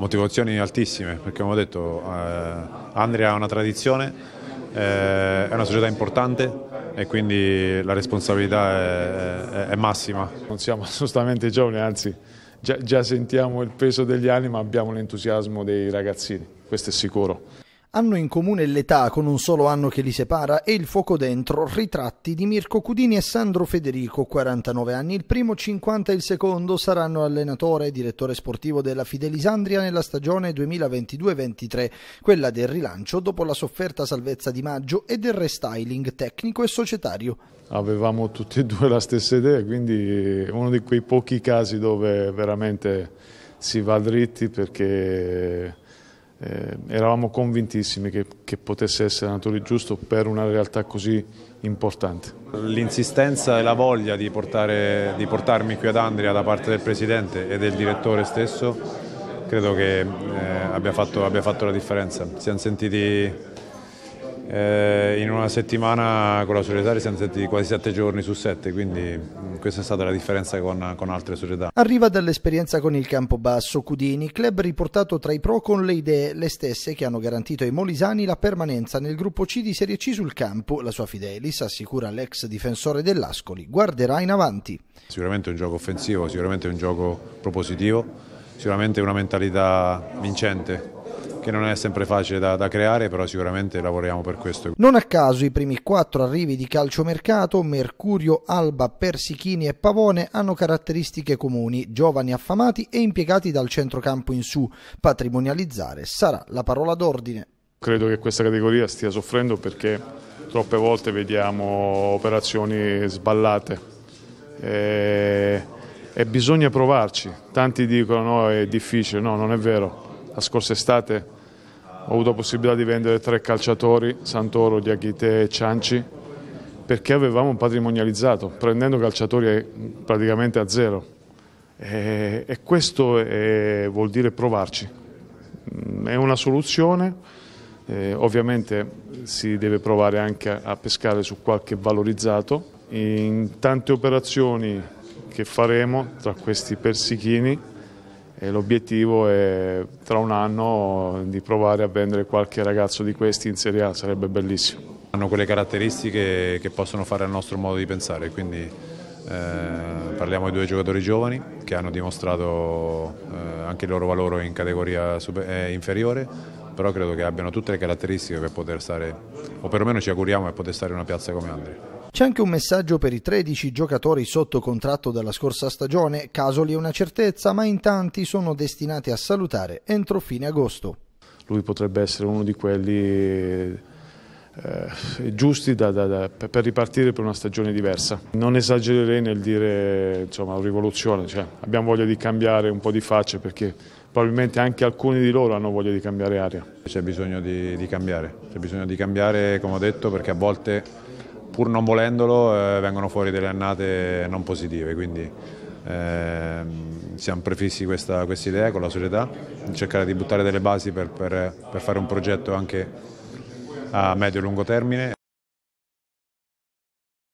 Motivazioni altissime perché come ho detto eh, Andria ha una tradizione, eh, è una società importante e quindi la responsabilità è, è, è massima. Non siamo assolutamente giovani, anzi già, già sentiamo il peso degli anni ma abbiamo l'entusiasmo dei ragazzini, questo è sicuro hanno in comune l'età con un solo anno che li separa e il fuoco dentro, ritratti di Mirko Cudini e Sandro Federico, 49 anni, il primo 50 e il secondo saranno allenatore e direttore sportivo della Fidelisandria nella stagione 2022-23, quella del rilancio dopo la sofferta salvezza di maggio e del restyling tecnico e societario. Avevamo tutti e due la stessa idea, quindi uno di quei pochi casi dove veramente si va dritti perché eh, eravamo convintissimi che, che potesse essere l'allenatore giusto per una realtà così importante. L'insistenza e la voglia di, portare, di portarmi qui ad Andria da parte del Presidente e del direttore stesso credo che eh, abbia, fatto, abbia fatto la differenza. Siamo sentiti eh, in una settimana con la società siamo stati quasi sette giorni su sette, quindi mm, questa è stata la differenza con, con altre società. Arriva dall'esperienza con il campo basso Cudini, club riportato tra i pro con le idee, le stesse che hanno garantito ai molisani la permanenza nel gruppo C di Serie C sul campo. La sua Fidelis, assicura l'ex difensore dell'Ascoli, guarderà in avanti. Sicuramente un gioco offensivo, sicuramente un gioco propositivo, sicuramente una mentalità vincente che non è sempre facile da, da, creare, però sicuramente lavoriamo per questo. Non a caso i primi quattro arrivi di calciomercato, Mercurio, Alba, Persichini e Pavone, hanno caratteristiche comuni, giovani affamati e impiegati dal centrocampo in su. Patrimonializzare sarà la parola d'ordine. Credo che questa categoria stia soffrendo perché troppe volte vediamo operazioni sballate. E... e bisogna provarci, tanti dicono no è difficile, no non è vero, la scorsa estate ho avuto la possibilità di vendere tre calciatori, Santoro, Diaghite e Cianci, perché avevamo patrimonializzato, prendendo calciatori praticamente a zero. E, e questo è, eh, vuol dire provarci. Mm, è una soluzione, eh, ovviamente si deve provare anche a pescare su qualche valorizzato. In tante operazioni che faremo tra questi persichini l'obiettivo è tra un anno di provare a vendere qualche ragazzo di questi in Serie A, sarebbe bellissimo. Hanno quelle caratteristiche che possono fare al nostro modo di pensare, quindi eh, parliamo di due giocatori giovani che hanno dimostrato eh, anche il loro valore in categoria super, eh, inferiore, però credo che abbiano tutte le caratteristiche per poter stare, o perlomeno ci auguriamo, per poter stare in una piazza come Andrea. C'è anche un messaggio per i 13 giocatori sotto contratto dalla scorsa stagione, Casoli è una certezza, ma in tanti sono destinati a salutare entro fine agosto. Lui potrebbe essere uno di quelli eh, giusti da, da, da, per ripartire per una stagione diversa. Non esagererei nel dire insomma, rivoluzione, cioè, abbiamo voglia di cambiare un po' di facce perché probabilmente anche alcuni di loro hanno voglia di cambiare aria. C'è bisogno di, di cambiare, c'è bisogno di cambiare come ho detto perché a volte pur non volendolo eh, vengono fuori delle annate non positive, quindi eh, siamo prefissi questa quest idea con la società, cercare di buttare delle basi per, per, per fare un progetto anche a medio e lungo termine.